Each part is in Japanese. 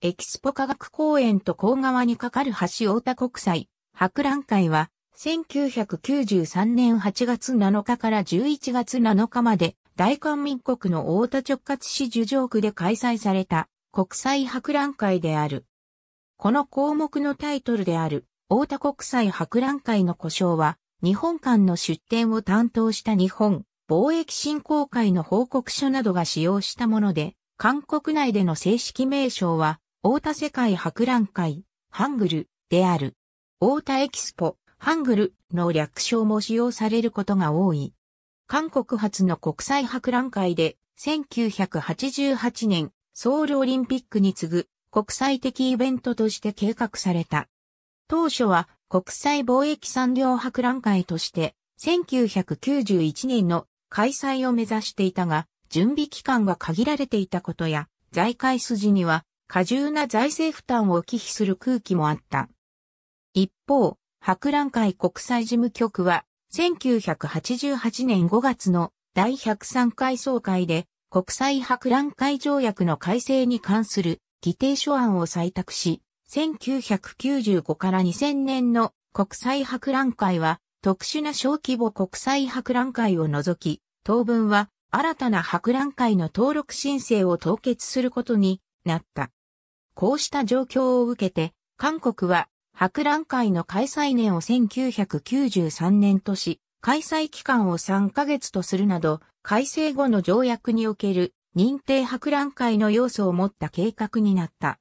エキスポ科学公園と甲川に架かる橋大田国際博覧会は1993年8月7日から11月7日まで大韓民国の大田直轄市樹上区で開催された国際博覧会である。この項目のタイトルである大田国際博覧会の故障は日本間の出展を担当した日本貿易振興会の報告書などが使用したもので韓国内での正式名称は大田世界博覧会、ハングルである。大田エキスポ、ハングルの略称も使用されることが多い。韓国発の国際博覧会で、1988年、ソウルオリンピックに次ぐ国際的イベントとして計画された。当初は国際貿易産業博覧会として、1991年の開催を目指していたが、準備期間が限られていたことや、財界筋には過重な財政負担を忌避する空気もあった。一方、博覧会国際事務局は、1988年5月の第103回総会で、国際博覧会条約の改正に関する議定書案を採択し、1995から2000年の国際博覧会は、特殊な小規模国際博覧会を除き、当分は新たな博覧会の登録申請を凍結することになった。こうした状況を受けて、韓国は博覧会の開催年を1993年とし、開催期間を3ヶ月とするなど、改正後の条約における認定博覧会の要素を持った計画になった。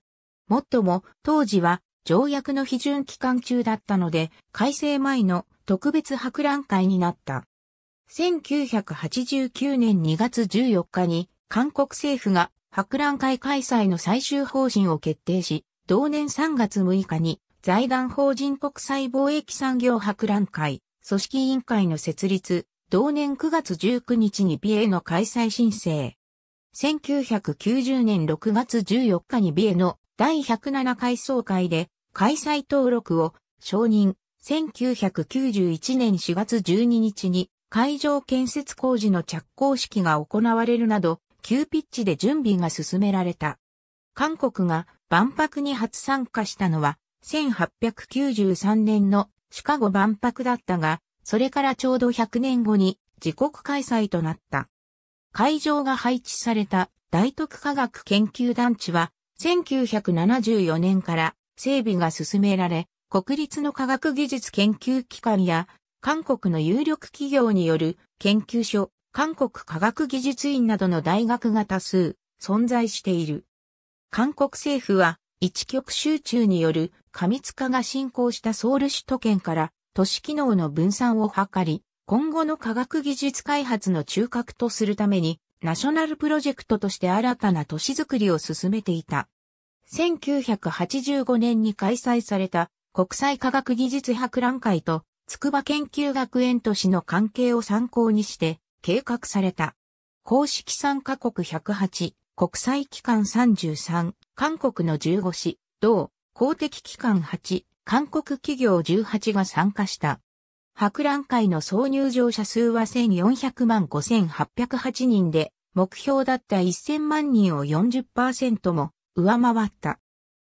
もっとも、当時は条約の批准期間中だったので、改正前の特別博覧会になった。1989年2月14日に韓国政府が博覧会開催の最終方針を決定し、同年3月6日に財団法人国際貿易産業博覧会組織委員会の設立、同年9月19日に美への開催申請。1990年6月14日に美への第107回総会で開催登録を承認。1991年4月12日に会場建設工事の着工式が行われるなど急ピッチで準備が進められた。韓国が万博に初参加したのは1893年のシカゴ万博だったが、それからちょうど100年後に自国開催となった。会場が配置された大徳科学研究団地は1974年から整備が進められ、国立の科学技術研究機関や韓国の有力企業による研究所、韓国科学技術院などの大学が多数存在している。韓国政府は一極集中による過密化が進行したソウル首都圏から都市機能の分散を図り、今後の科学技術開発の中核とするために、ナショナルプロジェクトとして新たな都市づくりを進めていた。1985年に開催された国際科学技術博覧会と筑波研究学園都市の関係を参考にして、計画された。公式参加国108、国際機関33、韓国の15市、同、公的機関8、韓国企業18が参加した。博覧会の挿入場者数は1400万5808人で、目標だった1000万人を40%も上回った。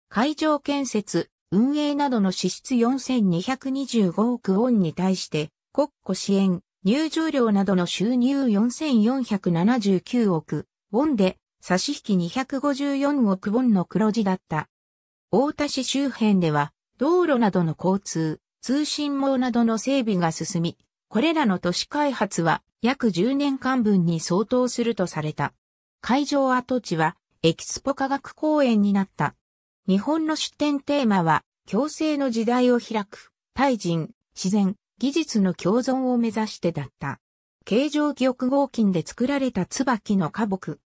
会場建設、運営などの支出4225億ウォンに対して、国庫支援入場料などの収入4479億、ウォンで、差し引き254億ウォンの黒字だった。大田市周辺では、道路などの交通、通信網などの整備が進み、これらの都市開発は約10年間分に相当するとされた。会場跡地は、エキスポ科学公園になった。日本の出展テーマは、共生の時代を開く、対人、自然、技術の共存を目指してだった。形状記憶合金で作られた椿の花木。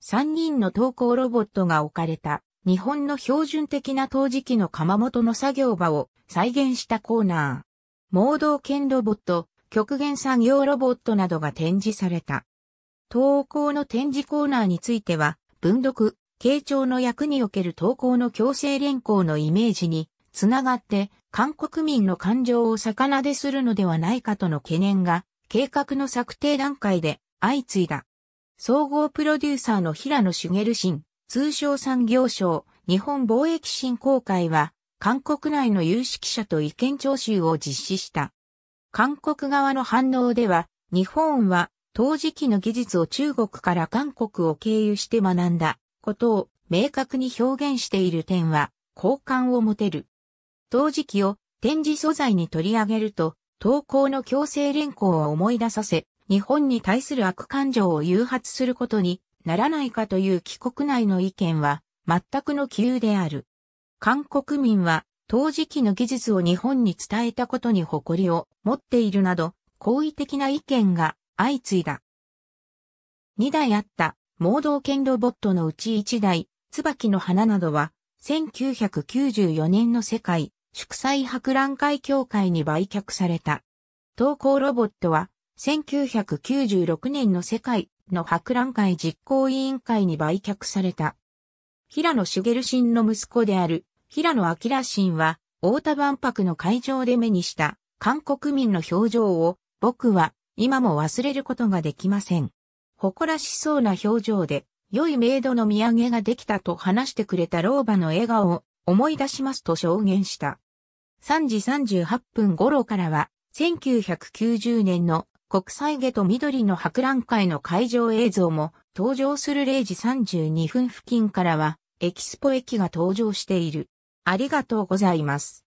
三人の投稿ロボットが置かれた日本の標準的な陶磁器の窯元の作業場を再現したコーナー。盲導犬ロボット、極限産業ロボットなどが展示された。投稿の展示コーナーについては、文読、慶長の役における投稿の強制連行のイメージにつながって韓国民の感情を逆なでするのではないかとの懸念が、計画の策定段階で相次いだ。総合プロデューサーの平野茂新、通商産業省、日本貿易振興会は、韓国内の有識者と意見聴取を実施した。韓国側の反応では、日本は陶磁器の技術を中国から韓国を経由して学んだことを明確に表現している点は、好感を持てる。陶磁器を展示素材に取り上げると、投稿の強制連行を思い出させ、日本に対する悪感情を誘発することにならないかという帰国内の意見は、全くの杞憂である。韓国民は、陶磁器の技術を日本に伝えたことに誇りを持っているなど、好意的な意見が相次いだ。2台あった盲導犬ロボットのうち1台、椿の花などは、1994年の世界祝祭博覧会協会に売却された。投稿ロボットは、1996年の世界の博覧会実行委員会に売却された。平野茂新の息子である平野明新は、大田万博の会場で目にした韓国民の表情を僕は今も忘れることができません。誇らしそうな表情で良いメイドの土産ができたと話してくれた老婆の笑顔思い出しますと証言した。3時38分頃からは、1990年の国際下と緑の博覧会の会場映像も登場する0時32分付近からは、エキスポ駅が登場している。ありがとうございます。